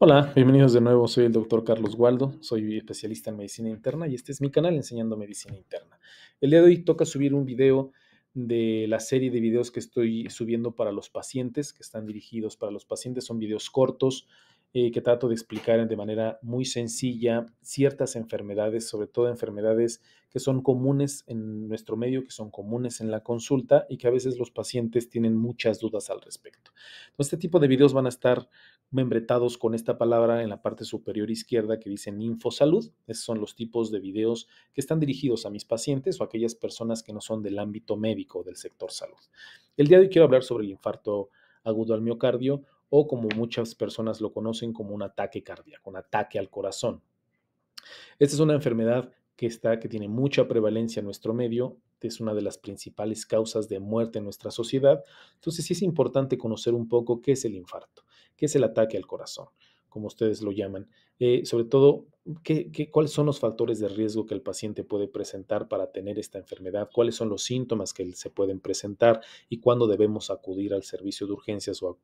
Hola, bienvenidos de nuevo. Soy el doctor Carlos Gualdo. soy especialista en medicina interna y este es mi canal enseñando medicina interna. El día de hoy toca subir un video de la serie de videos que estoy subiendo para los pacientes, que están dirigidos para los pacientes. Son videos cortos, eh, que trato de explicar de manera muy sencilla ciertas enfermedades, sobre todo enfermedades que son comunes en nuestro medio, que son comunes en la consulta y que a veces los pacientes tienen muchas dudas al respecto. este tipo de videos van a estar membretados con esta palabra en la parte superior izquierda que dice InfoSalud. Esos son los tipos de videos que están dirigidos a mis pacientes o a aquellas personas que no son del ámbito médico del sector salud. El día de hoy quiero hablar sobre el infarto agudo al miocardio, o como muchas personas lo conocen como un ataque cardíaco, un ataque al corazón. Esta es una enfermedad que, está, que tiene mucha prevalencia en nuestro medio, es una de las principales causas de muerte en nuestra sociedad, entonces sí es importante conocer un poco qué es el infarto, qué es el ataque al corazón como ustedes lo llaman. Eh, sobre todo, cuáles son los factores de riesgo que el paciente puede presentar para tener esta enfermedad? ¿Cuáles son los síntomas que se pueden presentar? ¿Y cuándo debemos acudir al servicio de urgencias o,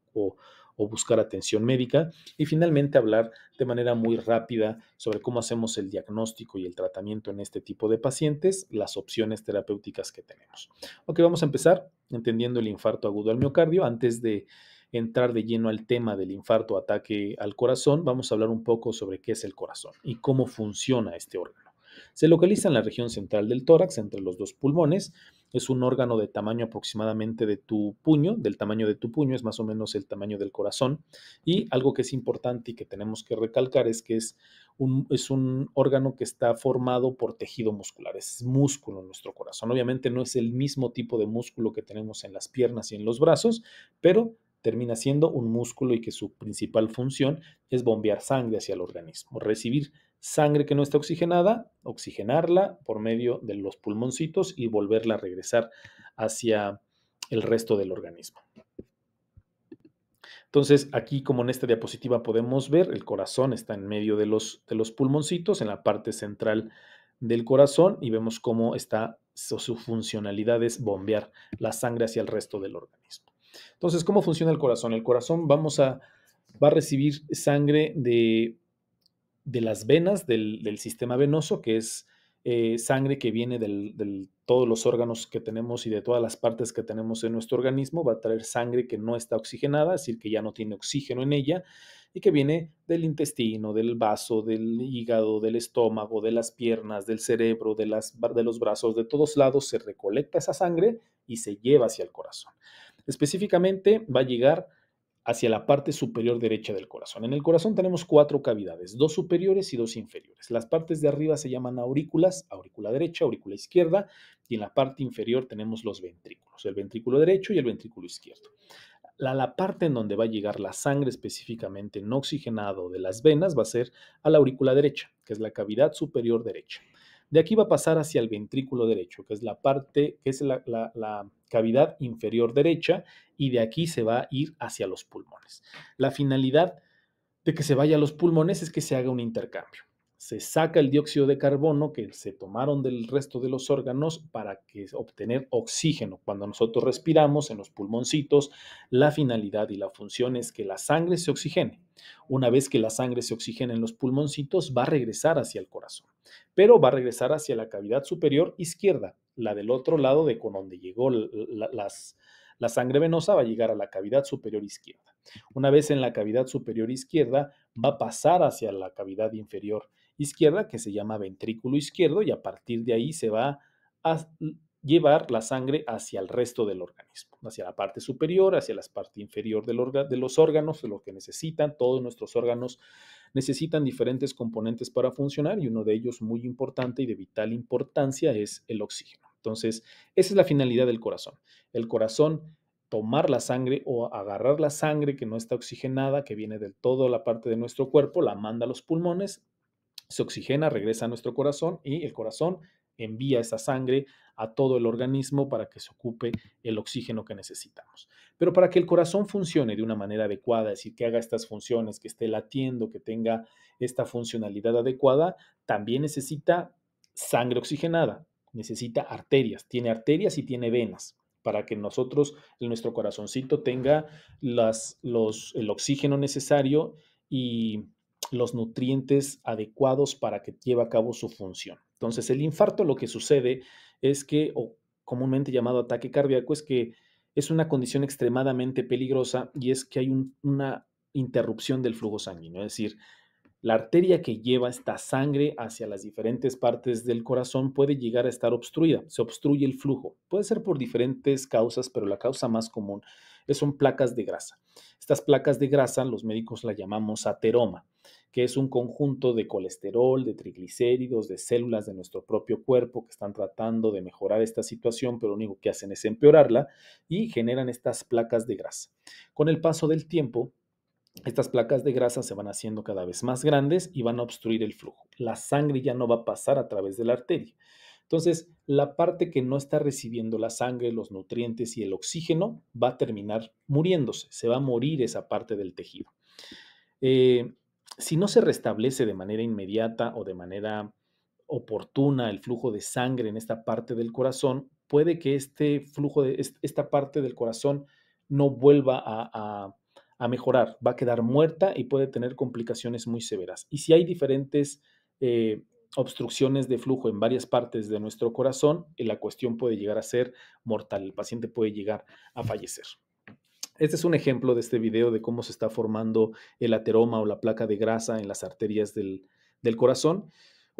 buscar atención médica? Y finalmente, hablar de manera muy rápida sobre cómo hacemos el diagnóstico y el tratamiento en este tipo de pacientes, las opciones terapéuticas que tenemos. Ok, vamos a empezar entendiendo el infarto agudo al miocardio antes de entrar de lleno al tema del infarto ataque al corazón, vamos a hablar un poco sobre qué es el corazón y cómo funciona este órgano. Se localiza en la región central del tórax, entre los dos pulmones. Es un órgano de tamaño aproximadamente de tu puño, del tamaño de tu puño, es más o menos el tamaño del corazón. Y algo que es importante y que tenemos que recalcar es que es un, es un órgano que está formado por tejido muscular, es músculo en nuestro corazón. Obviamente no es el mismo tipo de músculo que tenemos en las piernas y en los brazos, pero termina siendo un músculo y que su principal función es bombear sangre hacia el organismo, recibir sangre que no está oxigenada, oxigenarla por medio de los pulmoncitos y volverla a regresar hacia el resto del organismo. Entonces, aquí como en esta diapositiva podemos ver, el corazón está en medio de los, de los pulmoncitos, en la parte central del corazón, y vemos cómo está su, su funcionalidad es bombear la sangre hacia el resto del organismo. Entonces, ¿cómo funciona el corazón? El corazón vamos a, va a recibir sangre de, de las venas del, sistema venoso, que es eh, sangre que viene de todos los órganos que tenemos y de todas las partes que tenemos en nuestro organismo. Va a traer sangre que no está oxigenada, es decir, que ya no tiene oxígeno en ella y que viene del intestino, del vaso, del hígado, del estómago, de las piernas, del cerebro, de los brazos, de todos lados se recolecta esa sangre y se lleva hacia el corazón. Específicamente va a llegar hacia la parte superior derecha del corazón. En el corazón tenemos cuatro cavidades, dos superiores y dos inferiores. Las partes de arriba se llaman aurículas, aurícula derecha, aurícula izquierda, y en la parte inferior tenemos los ventrículos, el ventrículo derecho y el ventrículo izquierdo. La, parte en donde va a llegar la sangre específicamente no oxigenado de las venas va a ser a la aurícula derecha, que es la cavidad superior derecha. De aquí va a pasar hacia el ventrículo derecho, que es la parte, que es la, cavidad inferior derecha, y de aquí se va a ir hacia los pulmones. La finalidad de que se vaya a los pulmones es que se haga un intercambio se saca el dióxido de carbono que se tomaron del resto de los órganos para que, obtener oxígeno. Cuando nosotros respiramos en los pulmoncitos, la finalidad y la función es que la sangre se oxigene. Una vez que la sangre se oxigena en los pulmoncitos, va a regresar hacia el corazón, pero va a regresar hacia la cavidad superior izquierda, la del otro lado de con donde llegó la sangre venosa va a llegar a la cavidad superior izquierda. Una vez en la cavidad superior izquierda, va a pasar hacia la cavidad inferior izquierda que se llama ventrículo izquierdo y a partir de ahí se va a llevar la sangre hacia el resto del organismo, hacia la parte superior, hacia la parte inferior de los órganos, de lo que necesitan. Todos nuestros órganos necesitan diferentes componentes para funcionar y uno de ellos muy importante y de vital importancia es el oxígeno. Entonces, esa es la finalidad del corazón. El corazón tomar la sangre o agarrar la sangre que no está oxigenada, que viene de toda la parte de nuestro cuerpo, la manda a los pulmones se oxigena, regresa a nuestro corazón y el corazón envía esa sangre a todo el organismo para que se ocupe el oxígeno que necesitamos. Pero para que el corazón funcione de una manera adecuada, es decir, que haga estas funciones, que esté latiendo, que tenga esta funcionalidad adecuada, también necesita sangre oxigenada, necesita arterias, tiene arterias y tiene venas para que nosotros, nuestro corazoncito tenga las, los, el oxígeno necesario y los nutrientes adecuados para que lleve a cabo su función. Entonces, el infarto lo que sucede es que, o comúnmente llamado ataque cardíaco, es que es una condición extremadamente peligrosa y es que hay una interrupción del flujo sanguíneo, es decir, la arteria que lleva esta sangre hacia las diferentes partes del corazón puede llegar a estar obstruida, se obstruye el flujo. Puede ser por diferentes causas, pero la causa más común eh, son placas de grasa. Estas placas de grasa los médicos la llamamos ateroma que es un conjunto de colesterol, de triglicéridos, de células de nuestro propio cuerpo que están tratando de mejorar esta situación, pero lo único que hacen es empeorarla y generan estas placas de grasa. Con el paso del tiempo, estas placas de grasa se van haciendo cada vez más grandes y van a obstruir el flujo. La sangre ya no va a pasar a través de la arteria. Entonces, la parte que no está recibiendo la sangre, los nutrientes y el oxígeno va a terminar muriéndose, se va a morir esa parte del tejido. Eh, si no se restablece de manera inmediata o de manera oportuna el flujo de sangre en esta parte del corazón, puede que este flujo de esta parte del corazón no vuelva a, mejorar, va a quedar muerta y puede tener complicaciones muy severas. Y si hay diferentes eh, obstrucciones de flujo en varias partes de nuestro corazón, eh, la cuestión puede llegar a ser mortal, el paciente puede llegar a fallecer. Este es un ejemplo de este video de cómo se está formando el ateroma o la placa de grasa en las arterias del, corazón.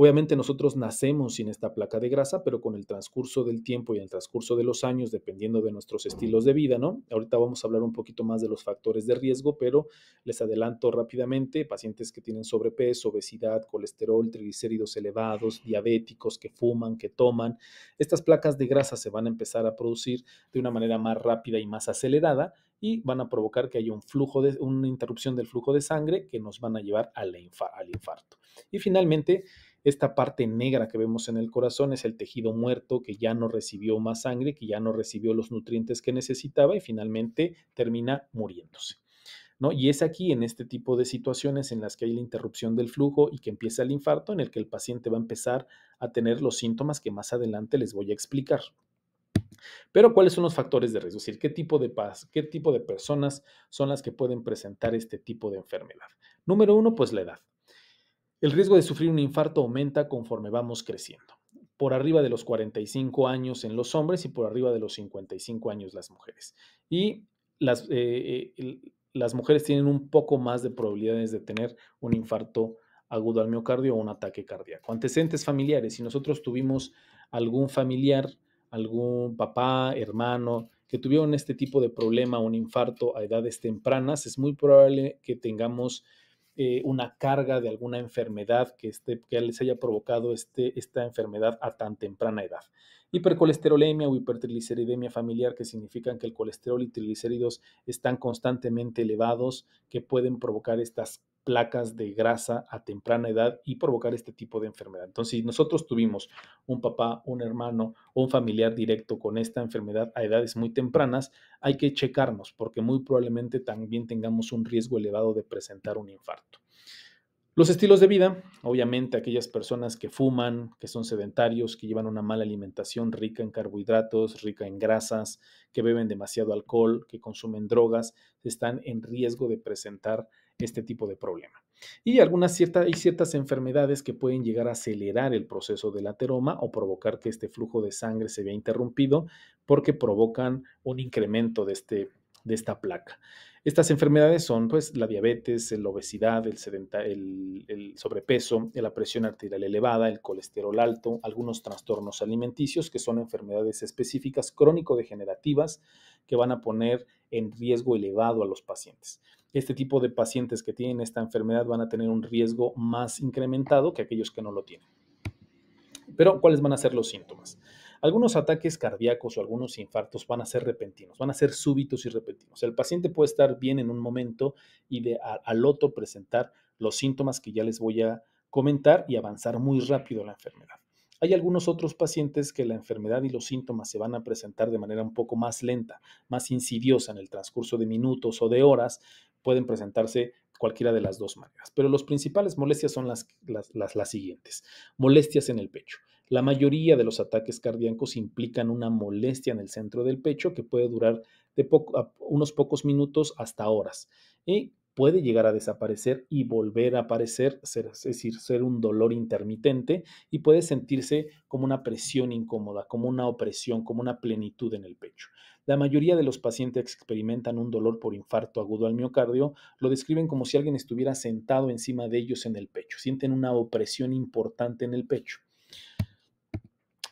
Obviamente nosotros nacemos sin esta placa de grasa, pero con el transcurso del tiempo y el transcurso de los años, dependiendo de nuestros estilos de vida, ¿no? Ahorita vamos a hablar un poquito más de los factores de riesgo, pero les adelanto rápidamente, pacientes que tienen sobrepeso, obesidad, colesterol, triglicéridos elevados, diabéticos, que fuman, que toman, estas placas de grasa se van a empezar a producir de una manera más rápida y más acelerada y van a provocar que haya un flujo de, una interrupción del flujo de sangre que nos van a llevar al infarto. Y finalmente, esta parte negra que vemos en el corazón es el tejido muerto que ya no recibió más sangre, que ya no recibió los nutrientes que necesitaba y finalmente termina muriéndose. ¿No? Y es aquí, en este tipo de situaciones en las que hay la interrupción del flujo y que empieza el infarto, en el que el paciente va a empezar a tener los síntomas que más adelante les voy a explicar. Pero, ¿cuáles son los factores de riesgo? Es decir, ¿qué tipo de, ¿qué tipo de personas son las que pueden presentar este tipo de enfermedad? Número uno, pues la edad. El riesgo de sufrir un infarto aumenta conforme vamos creciendo, por arriba de los 45 años en los hombres y por arriba de los 55 años las mujeres. Y las, eh, eh, las mujeres tienen un poco más de probabilidades de tener un infarto agudo al miocardio o un ataque cardíaco. Antecedentes familiares, si nosotros tuvimos algún familiar, algún papá, hermano, que tuvieron este tipo de problema, un infarto a edades tempranas, es muy probable que tengamos eh, una carga de alguna enfermedad que, que les haya provocado este, esta enfermedad a tan temprana edad hipercolesterolemia o hipertrigliceridemia familiar, que significan que el colesterol y triglicéridos están constantemente elevados, que pueden provocar estas placas de grasa a temprana edad y provocar este tipo de enfermedad. Entonces, si nosotros tuvimos un papá, un hermano o un familiar directo con esta enfermedad a edades muy tempranas, hay que checarnos porque muy probablemente también tengamos un riesgo elevado de presentar un infarto. Los estilos de vida, obviamente aquellas personas que fuman, que son sedentarios, que llevan una mala alimentación rica en carbohidratos, rica en grasas, que beben demasiado alcohol, que consumen drogas, están en riesgo de presentar este tipo de problema. Y algunas ciertas, hay ciertas enfermedades que pueden llegar a acelerar el proceso del ateroma o provocar que este flujo de sangre se vea interrumpido porque provocan un incremento de, este, de esta placa. Estas enfermedades son pues, la diabetes, la obesidad, el, el sobrepeso, la presión arterial elevada, el colesterol alto, algunos trastornos alimenticios que son enfermedades específicas crónico-degenerativas que van a poner en riesgo elevado a los pacientes. Este tipo de pacientes que tienen esta enfermedad van a tener un riesgo más incrementado que aquellos que no lo tienen. Pero, ¿cuáles van a ser los síntomas? Algunos ataques cardíacos o algunos infartos van a ser repentinos, van a ser súbitos y repentinos. El paciente puede estar bien en un momento y de, al otro presentar los síntomas que ya les voy a comentar y avanzar muy rápido la enfermedad. Hay algunos otros pacientes que la enfermedad y los síntomas se van a presentar de manera un poco más lenta, más insidiosa en el transcurso de minutos o de horas. Pueden presentarse cualquiera de las dos maneras. Pero las principales molestias son las siguientes. Molestias en el pecho. La mayoría de los ataques cardíacos implican una molestia en el centro del pecho que puede durar de unos pocos minutos hasta horas. Y puede llegar a desaparecer y volver a aparecer, es decir, ser un dolor intermitente y puede sentirse como una presión incómoda, como una opresión, como una plenitud en el pecho. La mayoría de los pacientes que experimentan un dolor por infarto agudo al miocardio lo describen como si alguien estuviera sentado encima de ellos en el pecho. Sienten una opresión importante en el pecho.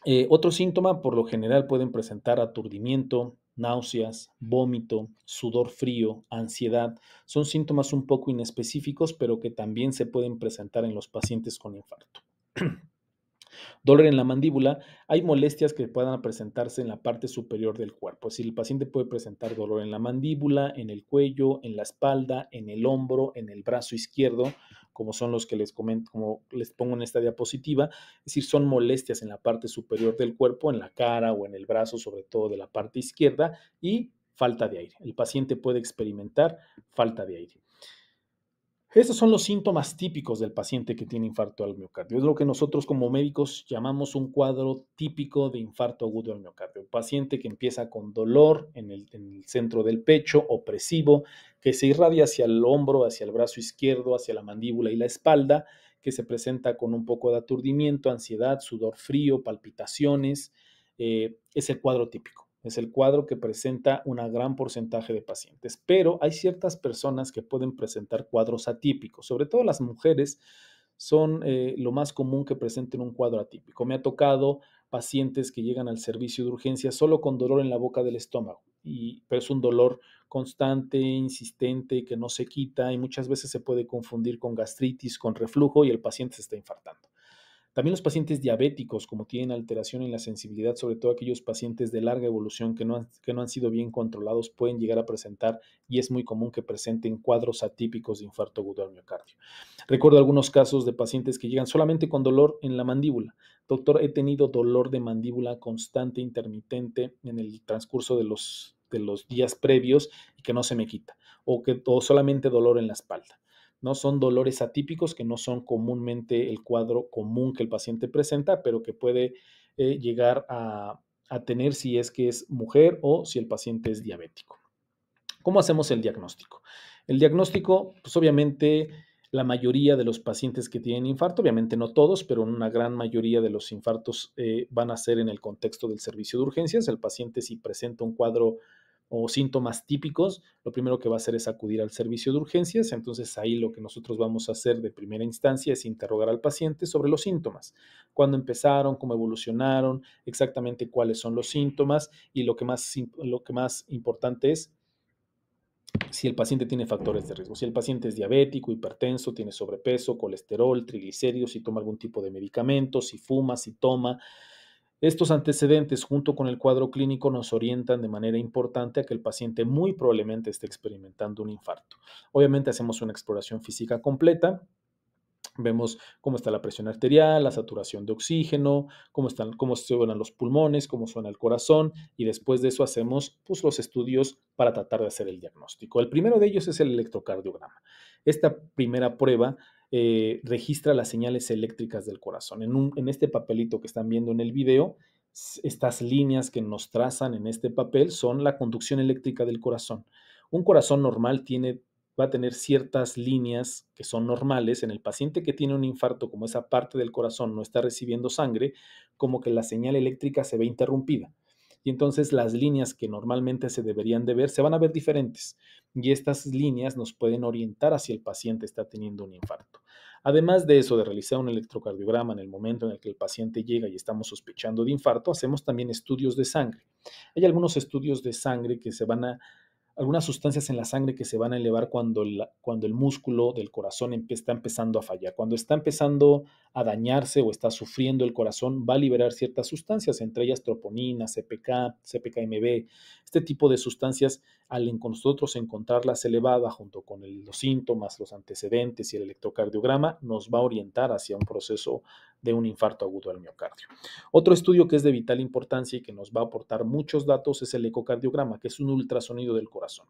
Eh, otro síntoma, por lo general, pueden presentar aturdimiento, náuseas, vómito, sudor frío, ansiedad. Son síntomas un poco inespecíficos, pero que también se pueden presentar en los pacientes con infarto. dolor en la mandíbula, hay molestias que puedan presentarse en la parte superior del cuerpo. Si el paciente puede presentar dolor en la mandíbula, en el cuello, en la espalda, en el hombro, en el brazo izquierdo, como son los que les comento, como les pongo en esta diapositiva. Es decir, son molestias en la parte superior del cuerpo, en la cara o en el brazo, sobre todo de la parte izquierda, y falta de aire. El paciente puede experimentar falta de aire. Estos son los síntomas típicos del paciente que tiene infarto al miocardio. Es lo que nosotros como médicos llamamos un cuadro típico de infarto agudo al miocardio. Un paciente que empieza con dolor en el, centro del pecho, opresivo, que se irradia hacia el hombro, hacia el brazo izquierdo, hacia la mandíbula y la espalda, que se presenta con un poco de aturdimiento, ansiedad, sudor frío, palpitaciones. Eh, es el cuadro típico. Es el cuadro que presenta un gran porcentaje de pacientes, pero hay ciertas personas que pueden presentar cuadros atípicos, sobre todo las mujeres son eh, lo más común que presenten un cuadro atípico. Me ha tocado pacientes que llegan al servicio de urgencia solo con dolor en la boca del estómago, y, pero es un dolor constante, insistente, que no se quita y muchas veces se puede confundir con gastritis, con reflujo y el paciente se está infartando. También los pacientes diabéticos, como tienen alteración en la sensibilidad, sobre todo aquellos pacientes de larga evolución que no, han, sido bien controlados, pueden llegar a presentar, y es muy común que presenten cuadros atípicos de infarto agudo miocardio. Recuerdo algunos casos de pacientes que llegan solamente con dolor en la mandíbula. Doctor, he tenido dolor de mandíbula constante, intermitente, en el transcurso de los, días previos y que no se me quita, o, que, o solamente dolor en la espalda. ¿no? Son dolores atípicos que no son comúnmente el cuadro común que el paciente presenta, pero que puede eh, llegar a, tener si es que es mujer o si el paciente es diabético. ¿Cómo hacemos el diagnóstico? El diagnóstico, pues obviamente la mayoría de los pacientes que tienen infarto, obviamente no todos, pero una gran mayoría de los infartos eh, van a ser en el contexto del servicio de urgencias. El paciente si presenta un cuadro o síntomas típicos, lo primero que va a hacer es acudir al servicio de urgencias. Entonces ahí lo que nosotros vamos a hacer de primera instancia es interrogar al paciente sobre los síntomas, cuándo empezaron, cómo evolucionaron, exactamente cuáles son los síntomas y lo que más, lo que más importante es si el paciente tiene factores de riesgo, si el paciente es diabético, hipertenso, tiene sobrepeso, colesterol, triglicéridos, si toma algún tipo de medicamentos si fuma, si toma, estos antecedentes junto con el cuadro clínico nos orientan de manera importante a que el paciente muy probablemente esté experimentando un infarto. Obviamente hacemos una exploración física completa, Vemos cómo está la presión arterial, la saturación de oxígeno, cómo, están, cómo suenan los pulmones, cómo suena el corazón y después de eso hacemos pues, los estudios para tratar de hacer el diagnóstico. El primero de ellos es el electrocardiograma. Esta primera prueba eh, registra las señales eléctricas del corazón. En, un, en, este papelito que están viendo en el video, estas líneas que nos trazan en este papel son la conducción eléctrica del corazón. Un corazón normal tiene, va a tener ciertas líneas que son normales. En el paciente que tiene un infarto, como esa parte del corazón no está recibiendo sangre, como que la señal eléctrica se ve interrumpida y entonces las líneas que normalmente se deberían de ver se van a ver diferentes y estas líneas nos pueden orientar hacia el paciente está teniendo un infarto. Además de eso, de realizar un electrocardiograma en el momento en el que el paciente llega y estamos sospechando de infarto, hacemos también estudios de sangre. Hay algunos estudios de sangre que se van a algunas sustancias en la sangre que se van a elevar cuando el, cuando el músculo del corazón está empezando a fallar. Cuando está empezando a dañarse o está sufriendo el corazón, va a liberar ciertas sustancias, entre ellas troponina, CPK, CPKMB, este tipo de sustancias al nosotros encontrarlas elevada junto con los síntomas, los antecedentes y el electrocardiograma, nos va a orientar hacia un proceso de un infarto agudo del miocardio. Otro estudio que es de vital importancia y que nos va a aportar muchos datos es el ecocardiograma, que es un ultrasonido del corazón.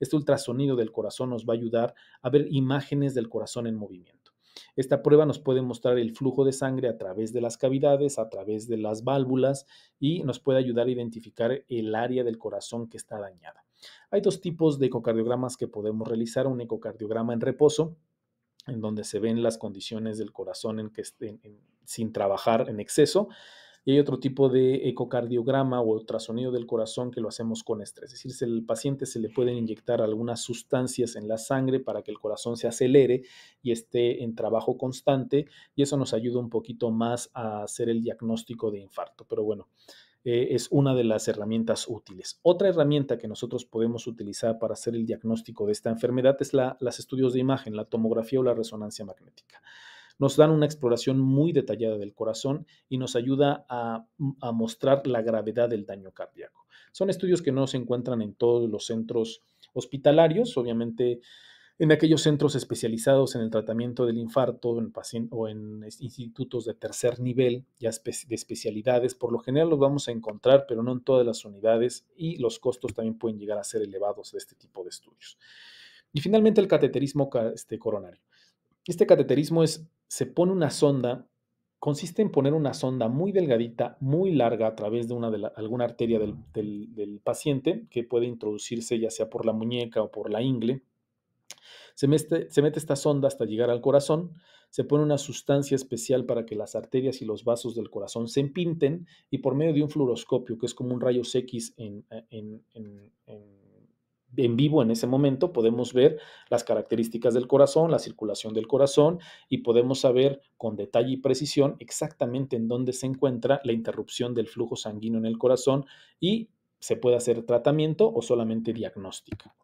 Este ultrasonido del corazón nos va a ayudar a ver imágenes del corazón en movimiento. Esta prueba nos puede mostrar el flujo de sangre a través de las cavidades, a través de las válvulas y nos puede ayudar a identificar el área del corazón que está dañada. Hay dos tipos de ecocardiogramas que podemos realizar, un ecocardiograma en reposo, en donde se ven las condiciones del corazón en que estén, sin trabajar en exceso, y hay otro tipo de ecocardiograma o ultrasonido del corazón que lo hacemos con estrés. Es decir, el paciente se le pueden inyectar algunas sustancias en la sangre para que el corazón se acelere y esté en trabajo constante y eso nos ayuda un poquito más a hacer el diagnóstico de infarto. Pero bueno, eh, es una de las herramientas útiles. Otra herramienta que nosotros podemos utilizar para hacer el diagnóstico de esta enfermedad es la, las estudios de imagen, la tomografía o la resonancia magnética. Nos dan una exploración muy detallada del corazón y nos ayuda a, a mostrar la gravedad del daño cardíaco. Son estudios que no se encuentran en todos los centros hospitalarios, obviamente en aquellos centros especializados en el tratamiento del infarto en o en institutos de tercer nivel, ya de especialidades. Por lo general los vamos a encontrar, pero no en todas las unidades y los costos también pueden llegar a ser elevados de este tipo de estudios. Y finalmente el cateterismo este, coronario. Este cateterismo es, se pone una sonda, consiste en poner una sonda muy delgadita, muy larga a través de, una de alguna arteria del paciente que puede introducirse ya sea por la muñeca o por la ingle se mete, esta sonda hasta llegar al corazón, se pone una sustancia especial para que las arterias y los vasos del corazón se empinten y por medio de un fluoroscopio, que es como un rayo X eh, en, en, vivo en ese momento, podemos ver las características del corazón, la circulación del corazón y podemos saber con detalle y precisión exactamente en dónde se encuentra la interrupción del flujo sanguíneo en el corazón y se puede hacer tratamiento o solamente diagnóstica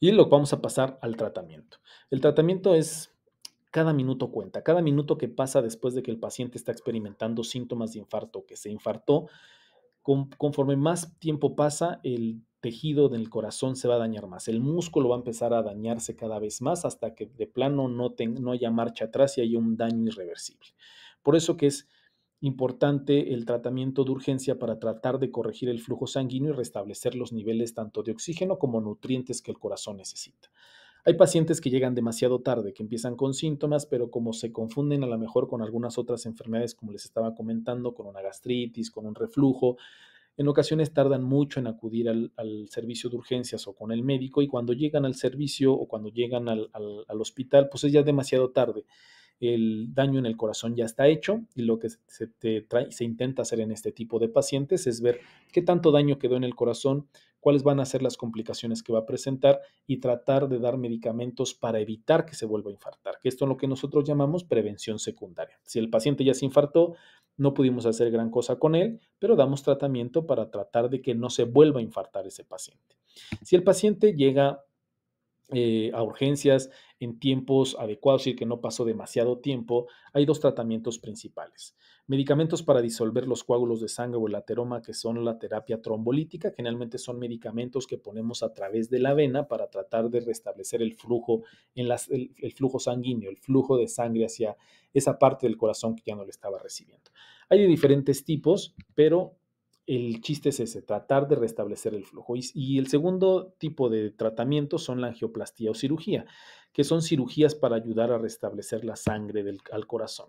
y lo vamos a pasar al tratamiento. El tratamiento es cada minuto cuenta, cada minuto que pasa después de que el paciente está experimentando síntomas de infarto, que se infartó, conforme más tiempo pasa, el tejido del corazón se va a dañar más, el músculo va a empezar a dañarse cada vez más hasta que de plano no, no haya marcha atrás y haya un daño irreversible. Por eso que es importante el tratamiento de urgencia para tratar de corregir el flujo sanguíneo y restablecer los niveles tanto de oxígeno como nutrientes que el corazón necesita. Hay pacientes que llegan demasiado tarde, que empiezan con síntomas, pero como se confunden a lo mejor con algunas otras enfermedades, como les estaba comentando, con una gastritis, con un reflujo, en ocasiones tardan mucho en acudir al, servicio de urgencias o con el médico y cuando llegan al servicio o cuando llegan al, al hospital, pues es ya demasiado tarde el daño en el corazón ya está hecho y lo que se, intenta hacer en este tipo de pacientes es ver qué tanto daño quedó en el corazón, cuáles van a ser las complicaciones que va a presentar y tratar de dar medicamentos para evitar que se vuelva a infartar, que esto es lo que nosotros llamamos prevención secundaria. Si el paciente ya se infartó, no pudimos hacer gran cosa con él, pero damos tratamiento para tratar de que no se vuelva a infartar ese paciente. Si el paciente llega eh, a urgencias en tiempos adecuados, y que no pasó demasiado tiempo, hay dos tratamientos principales. Medicamentos para disolver los coágulos de sangre o el ateroma, que son la terapia trombolítica, generalmente son medicamentos que ponemos a través de la vena para tratar de restablecer el flujo, en el, flujo sanguíneo, el flujo de sangre hacia esa parte del corazón que ya no le estaba recibiendo. Hay diferentes tipos, pero el chiste es ese, tratar de restablecer el flujo. Y, el segundo tipo de tratamiento son la angioplastía o cirugía, que son cirugías para ayudar a restablecer la sangre al corazón.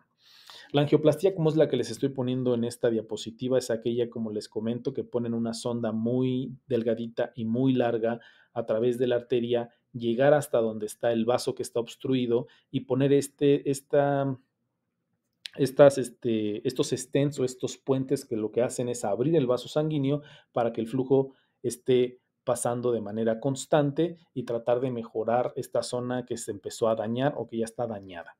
La angioplastía, como es la que les estoy poniendo en esta diapositiva, es aquella, como les comento, que ponen una sonda muy delgadita y muy larga a través de la arteria, llegar hasta donde está el vaso que está obstruido y poner este, esta este, estos stents o estos puentes que lo que hacen es abrir el vaso sanguíneo para que el flujo esté pasando de manera constante y tratar de mejorar esta zona que se empezó a dañar o que ya está dañada.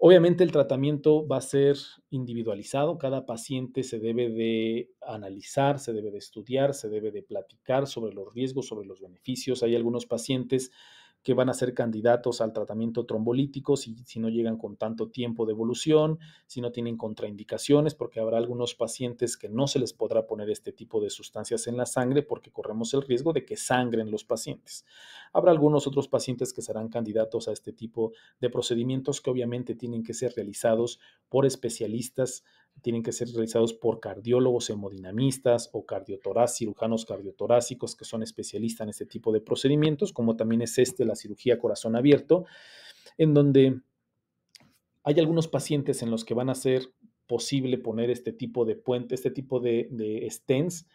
Obviamente el tratamiento va a ser individualizado, cada paciente se debe de analizar, se debe de estudiar, se debe de platicar sobre los riesgos, sobre los beneficios. Hay algunos pacientes que van a ser candidatos al tratamiento trombolítico si, si no llegan con tanto tiempo de evolución, si no tienen contraindicaciones, porque habrá algunos pacientes que no se les podrá poner este tipo de sustancias en la sangre porque corremos el riesgo de que sangren los pacientes. Habrá algunos otros pacientes que serán candidatos a este tipo de procedimientos que obviamente tienen que ser realizados por especialistas tienen que ser realizados por cardiólogos hemodinamistas o cirujanos cardiotorácicos que son especialistas en este tipo de procedimientos, como también es este, la cirugía corazón abierto, en donde hay algunos pacientes en los que van a ser posible poner este tipo de puente, este tipo de, de stents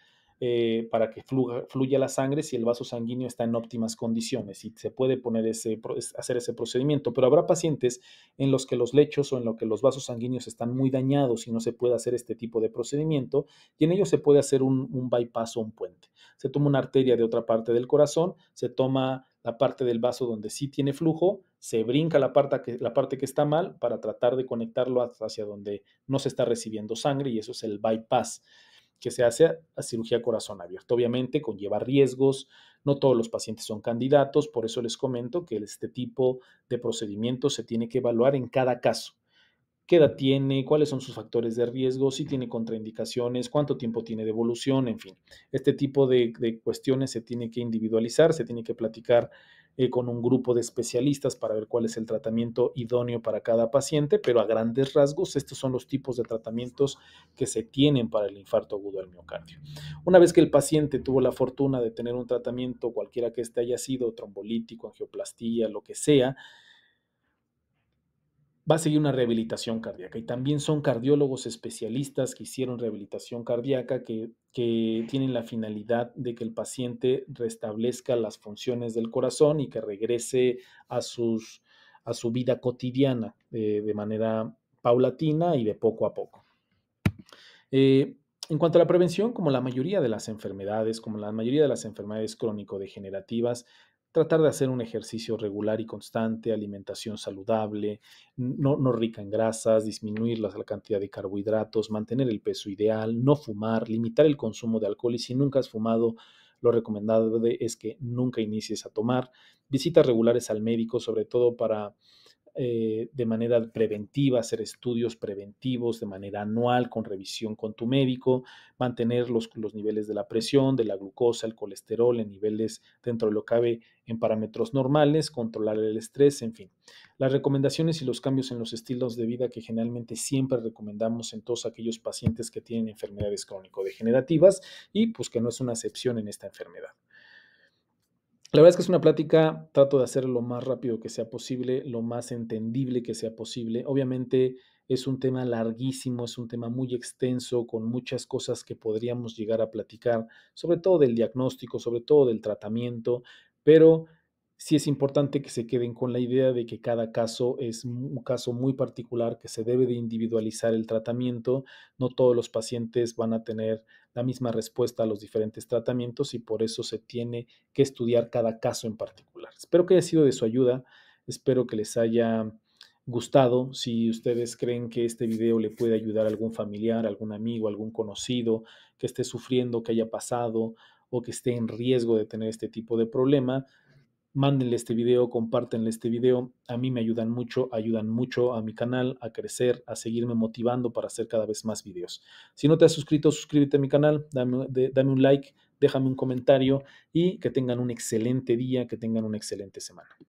eh, para que fluya, la sangre si el vaso sanguíneo está en óptimas condiciones y se puede poner ese, hacer ese procedimiento. Pero habrá pacientes en los que los lechos o en los que los vasos sanguíneos están muy dañados y no se puede hacer este tipo de procedimiento y en ellos se puede hacer un, bypass o un puente. Se toma una arteria de otra parte del corazón, se toma la parte del vaso donde sí tiene flujo, se brinca la parte, que, la parte que está mal para tratar de conectarlo hacia donde no se está recibiendo sangre y eso es el bypass que se hace a cirugía corazón abierto. Obviamente conlleva riesgos, no todos los pacientes son candidatos, por eso les comento que este tipo de procedimiento se tiene que evaluar en cada caso. ¿Qué edad tiene? ¿Cuáles son sus factores de riesgo? ¿Si tiene contraindicaciones? ¿Cuánto tiempo tiene de evolución? En fin, este tipo de, de cuestiones se tiene que individualizar, se tiene que platicar eh, con un grupo de especialistas para ver cuál es el tratamiento idóneo para cada paciente, pero a grandes rasgos estos son los tipos de tratamientos que se tienen para el infarto agudo del miocardio. Una vez que el paciente tuvo la fortuna de tener un tratamiento, cualquiera que este haya sido, trombolítico, angioplastía, lo que sea, va a seguir una rehabilitación cardíaca. Y también son cardiólogos especialistas que hicieron rehabilitación cardíaca que, que, tienen la finalidad de que el paciente restablezca las funciones del corazón y que regrese a, sus, a su vida cotidiana eh, de manera paulatina y de poco a poco. Eh, en cuanto a la prevención, como la mayoría de las enfermedades, como la mayoría de las enfermedades crónico-degenerativas, tratar de hacer un ejercicio regular y constante, alimentación saludable, no, no rica en grasas, disminuir la, la, cantidad de carbohidratos, mantener el peso ideal, no fumar, limitar el consumo de alcohol y si nunca has fumado, lo recomendable es que nunca inicies a tomar. Visitas regulares al médico, sobre todo para eh, de manera preventiva, hacer estudios preventivos de manera anual con revisión con tu médico, mantener los, niveles de la presión, de la glucosa, el colesterol en niveles dentro de lo cabe en parámetros normales, controlar el estrés, en fin. Las recomendaciones y los cambios en los estilos de vida que generalmente siempre recomendamos en todos aquellos pacientes que tienen enfermedades crónico-degenerativas y pues que no es una excepción en esta enfermedad. La verdad es que es una plática, trato de hacerlo lo más rápido que sea posible, lo más entendible que sea posible. Obviamente es un tema larguísimo, es un tema muy extenso, con muchas cosas que podríamos llegar a platicar, sobre todo del diagnóstico, sobre todo del tratamiento, pero sí es importante que se queden con la idea de que cada caso es un caso muy particular, que se debe de individualizar el tratamiento. No todos los pacientes van a tener la misma respuesta a los diferentes tratamientos y por eso se tiene que estudiar cada caso en particular. Espero que haya sido de su ayuda, espero que les haya gustado. Si ustedes creen que este video le puede ayudar a algún familiar, algún amigo, algún conocido que esté sufriendo, que haya pasado o que esté en riesgo de tener este tipo de problema, mándenle este video, compártenle este video. A mí me ayudan mucho, ayudan mucho a mi canal a crecer, a seguirme motivando para hacer cada vez más videos. Si no te has suscrito, suscríbete a mi canal, dame, dame un like, déjame un comentario y que tengan un excelente día, que tengan una excelente semana.